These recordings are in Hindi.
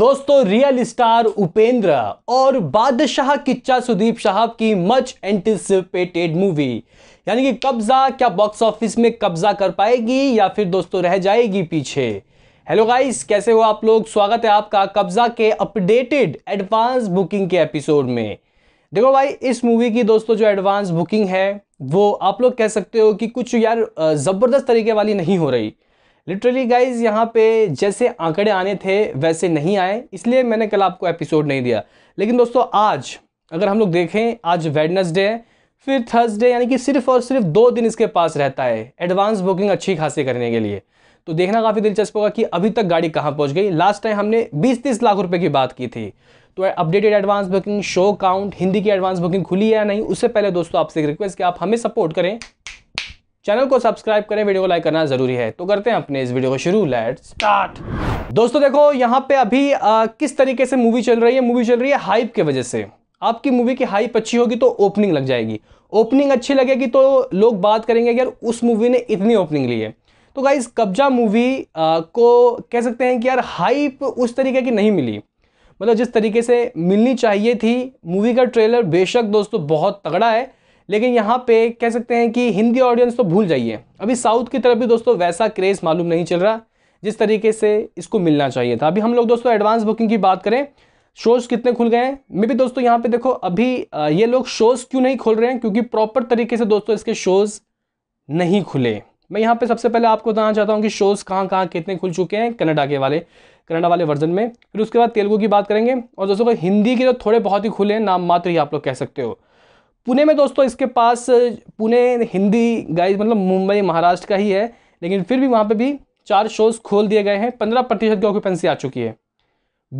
दोस्तों रियल स्टार उपेंद्र और बादशाह किच्चा सुदीप साहब की मच एंटिसिपेटेड मूवी यानी कि कब्जा क्या बॉक्स ऑफिस में कब्जा कर पाएगी या फिर दोस्तों रह जाएगी पीछे हेलो गाइस कैसे हो आप लोग स्वागत है आपका कब्जा के अपडेटेड एडवांस बुकिंग के एपिसोड में देखो भाई इस मूवी की दोस्तों जो एडवांस बुकिंग है वो आप लोग कह सकते हो कि कुछ यार ज़बरदस्त तरीके वाली नहीं हो रही लिटरली गाइज यहाँ पे जैसे आंकड़े आने थे वैसे नहीं आए इसलिए मैंने कल आपको एपिसोड नहीं दिया लेकिन दोस्तों आज अगर हम लोग देखें आज वेडनसडे है फिर थर्सडे यानी कि सिर्फ और सिर्फ दो दिन इसके पास रहता है एडवांस बुकिंग अच्छी खासी करने के लिए तो देखना काफ़ी दिलचस्प होगा कि अभी तक गाड़ी कहाँ पहुँच गई लास्ट टाइम हमने 20-30 लाख रुपए की बात की थी तो updated advance booking show count Hindi की एडवांस बुकिंग खुली है या नहीं उससे पहले दोस्तों आपसे एक रिक्वेस्ट कि आप हमें सपोर्ट करें चैनल को सब्सक्राइब करें वीडियो को लाइक करना जरूरी है तो करते हैं अपने इस वीडियो को शुरू लेट स्टार्ट दोस्तों देखो यहाँ पे अभी आ, किस तरीके से मूवी चल रही है मूवी चल रही है हाइप के वजह से आपकी मूवी की हाइप अच्छी होगी तो ओपनिंग लग जाएगी ओपनिंग अच्छी लगेगी तो लोग बात करेंगे कि यार उस मूवी ने इतनी ओपनिंग ली है तो गाइज कब्जा मूवी को कह सकते हैं कि यार हाइप उस तरीके की नहीं मिली मतलब जिस तरीके से मिलनी चाहिए थी मूवी का ट्रेलर बेशक दोस्तों बहुत तगड़ा है लेकिन यहाँ पे कह सकते हैं कि हिंदी ऑडियंस तो भूल जाइए अभी साउथ की तरफ भी दोस्तों वैसा क्रेज़ मालूम नहीं चल रहा जिस तरीके से इसको मिलना चाहिए था अभी हम लोग दोस्तों एडवांस बुकिंग की बात करें शोज़ कितने खुल गए हैं मे भी दोस्तों यहाँ पे देखो अभी ये लोग शोज़ क्यों नहीं खोल रहे हैं क्योंकि प्रॉपर तरीके से दोस्तों इसके शोज़ नहीं खुले मैं यहाँ पे सबसे पहले आपको बताना चाहता हूँ कि शोज़ कहाँ कहाँ कितने खुल चुके हैं कनाडा के वाले कनाडा वाले वर्जन में फिर उसके बाद तेलुगू की बात करेंगे और दोस्तों हिंदी के तो थोड़े बहुत ही खुले हैं नाम मात्र ही आप लोग कह सकते हो पुणे में दोस्तों इसके पास पुणे हिंदी गाइज मतलब मुंबई महाराष्ट्र का ही है लेकिन फिर भी वहाँ पे भी चार शोज़ खोल दिए गए हैं पंद्रह प्रतिशत की ऑक्यूपेंसी आ चुकी है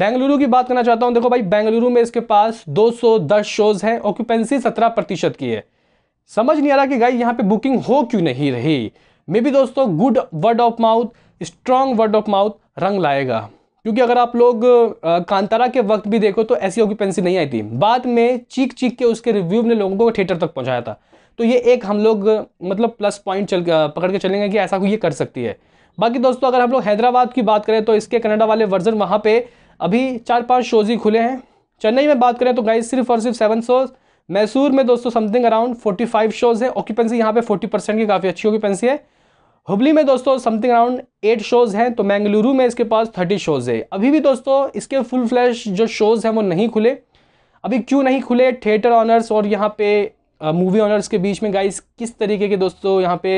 बेंगलुरु की बात करना चाहता हूँ देखो भाई बेंगलुरु में इसके पास 210 शोज़ हैं ऑक्यूपेंसी सत्रह प्रतिशत की है समझ नहीं आ रहा कि गाई यहाँ पे बुकिंग हो क्यों नहीं रही मे बी दोस्तों good word of mouth strong word of mouth रंग लाएगा क्योंकि अगर आप लोग कांतारा के वक्त भी देखो तो ऐसी ऑक्यूपेंसी नहीं आई थी बाद में चीख चीख के उसके रिव्यू ने लोगों को थिएटर तक पहुंचाया था तो ये एक हम लोग मतलब प्लस पॉइंट चल पकड़ के चलेंगे कि ऐसा कोई ये कर सकती है बाकी दोस्तों अगर हम लोग हैदराबाद की बात करें तो इसके कनाडा वाले वर्जन वहाँ पर अभी चार पाँच शोज़ ही खुले हैं चेन्नई में बात करें तो गाइज सिर्फ और सिर्फ सेवन शोज़ मैसूर में दोस्तों समथिंग अराउंड फाइव शोज़ हैं ऑक्यूपेंसी यहाँ पे फोर्टी परसेंट की काफ़ी अच्छी ऑक्यूपेंसी है हुबली में दोस्तों समथिंग अराउंड एट शोज़ हैं तो मैंगलुरु में इसके पास थर्टी शोज़ है अभी भी दोस्तों इसके फुल फ्लैश जो शोज़ हैं वो नहीं खुले अभी क्यों नहीं खुले थिएटर ऑनर्स और यहाँ पे मूवी ऑनर्स के बीच में गाइस किस तरीके के दोस्तों यहाँ पे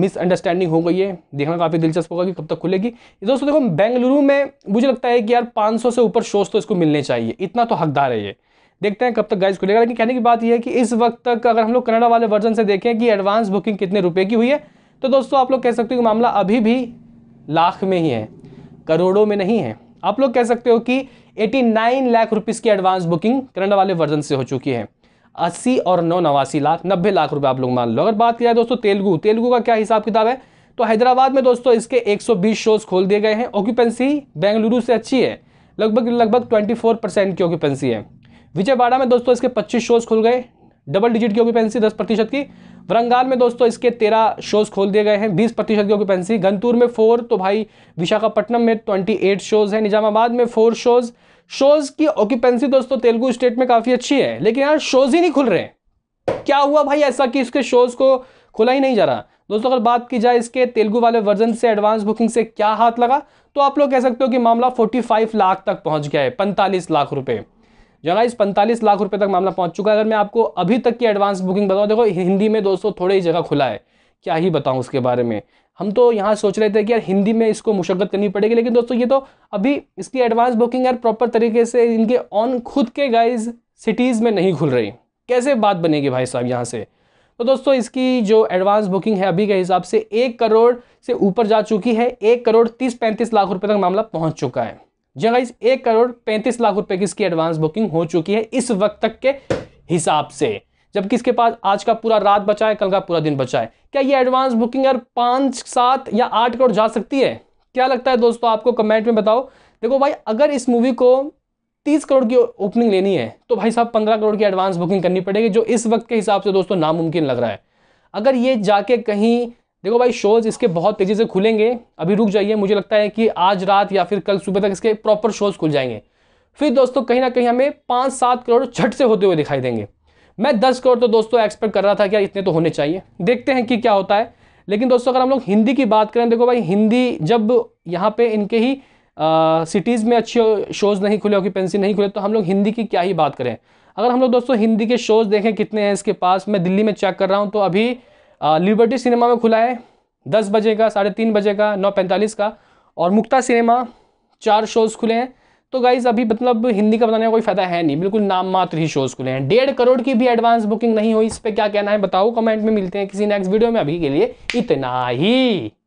मिसअंडरस्टैंडिंग हो गई है देखना काफ़ी दिलचस्प होगा कि कब तक खुलेगी दोस्तों देखो बेंगलुरु में मुझे लगता है कि यार पाँच से ऊपर शोज़ तो इसको मिलने चाहिए इतना तो हकदार है ये देखते हैं कब तक गाइस खुलेगा लेकिन कहने की बात यह है कि इस वक्त तक अगर हम लोग कनाडा वाले वर्जन से देखें कि एडवांस बुकिंग कितने रुपये की हुई है तो दोस्तों आप लोग कह सकते हो कि मामला अभी भी लाख में ही है करोड़ों में नहीं है आप लोग कह सकते हो कि 89 लाख रुपीस की एडवांस बुकिंग करंट वाले वर्जन से हो चुकी है अस्सी और नौ नवासी लाख नब्बे लाख रुपए आप लोग मान लो अगर बात की जाए दोस्तों तेलुगु तेलुगु का क्या हिसाब किताब है तो हैदराबाद में दोस्तों इसके 120 शोज खोल दिए गए हैं ऑक्यूपेंसी बेंगलुरु से अच्छी है लगभग लगभग ट्वेंटी परसेंट की ऑक्यूपेंसी है विजयवाड़ा में दोस्तों इसके पच्चीस शोज खुल गए डबल डिजिट की ऑक्यूपेंसी दस प्रतिशत की वरंगाल में दोस्तों इसके तेरह शोज खोल दिए गए हैं बीस प्रतिशत की ऑक्यूपेंसी गंतूर में फोर तो भाई विशाखापट्टनम में ट्वेंटी एट शोज हैं निजामाबाद में फोर शोज शोज की ऑक्यूपेंसी दोस्तों तेलुगु स्टेट में काफ़ी अच्छी है लेकिन यार शोज ही नहीं खुल रहे हैं क्या हुआ भाई ऐसा कि इसके शोज को खुला ही नहीं जा रहा दोस्तों अगर बात की जाए इसके तेलुगु वाले वर्जन से एडवांस बुकिंग से क्या हाथ लगा तो आप लोग कह सकते हो कि मामला 45 लाख तक पहुंच गया है 45 लाख रुपए जगह पैंतालीस लाख रुपए तक मामला पहुंच चुका है अगर मैं आपको अभी तक की एडवांस बुकिंग बताऊं देखो हिंदी में दोस्तों थोड़ी ही जगह खुला है क्या ही बताऊं उसके बारे में हम तो यहाँ सोच रहे थे कि यार हिंदी में इसको मुशक्क़त करनी पड़ेगी लेकिन दोस्तों ये तो अभी इसकी एडवांस बुकिंग यार प्रॉपर तरीके से इनके ऑन खुद के गाइज सिटीज़ में नहीं खुल रही कैसे बात बनेगी भाई साहब यहाँ से तो दोस्तों इसकी जो एडवांस बुकिंग है अभी के हिसाब से एक करोड़ से ऊपर जा चुकी है एक करोड़ तीस पैंतीस लाख रुपए तक मामला पहुंच चुका है जगह इस एक करोड़ पैंतीस लाख रुपए की इसकी एडवांस बुकिंग हो चुकी है इस वक्त तक के हिसाब से जबकि इसके पास आज का पूरा रात बचा है कल का पूरा दिन बचा है क्या ये एडवांस बुकिंग यार पाँच सात या आठ करोड़ जा सकती है क्या लगता है दोस्तों आपको कमेंट में बताओ देखो भाई अगर इस मूवी को तीस करोड़ की ओपनिंग लेनी है तो भाई साहब पंद्रह करोड़ की एडवांस बुकिंग करनी पड़ेगी जो इस वक्त के हिसाब से दोस्तों नामुमकिन लग रहा है अगर ये जाके कहीं देखो भाई शोज़ इसके बहुत तेज़ी से खुलेंगे अभी रुक जाइए मुझे लगता है कि आज रात या फिर कल सुबह तक इसके प्रॉपर शोज़ खुल जाएंगे फिर दोस्तों कहीं ना कहीं हमें पाँच सात करोड़ छठ से होते हुए दिखाई देंगे मैं दस करोड़ तो दोस्तों एक्सपेक्ट कर रहा था कि इतने तो होने चाहिए देखते हैं कि क्या होता है लेकिन दोस्तों अगर हम लोग हिंदी की बात करें देखो भाई हिंदी जब यहाँ पे इनके ही सिटीज़ में अच्छे शोज़ नहीं खुले ऑक्यूपेंसी नहीं खुले तो हम लोग हिंदी की क्या ही बात करें अगर हम लोग दोस्तों हिंदी के शोज़ देखें कितने हैं इसके पास मैं दिल्ली में चेक कर रहा हूँ तो अभी लिबर्टी सिनेमा में खुला है दस बजे का साढ़े तीन बजे का नौ पैंतालीस का और मुक्ता सिनेमा चार शोज़ खुले हैं तो गाइज़ अभी मतलब हिंदी का बताने का कोई फ़ायदा है नहीं बिल्कुल नाम मात्र ही शोज़ खुले हैं डेढ़ करोड़ की भी एडवांस बुकिंग नहीं हुई इस पर क्या कहना है बताओ कमेंट में मिलते हैं किसी नेक्स्ट वीडियो में अभी के लिए इतना ही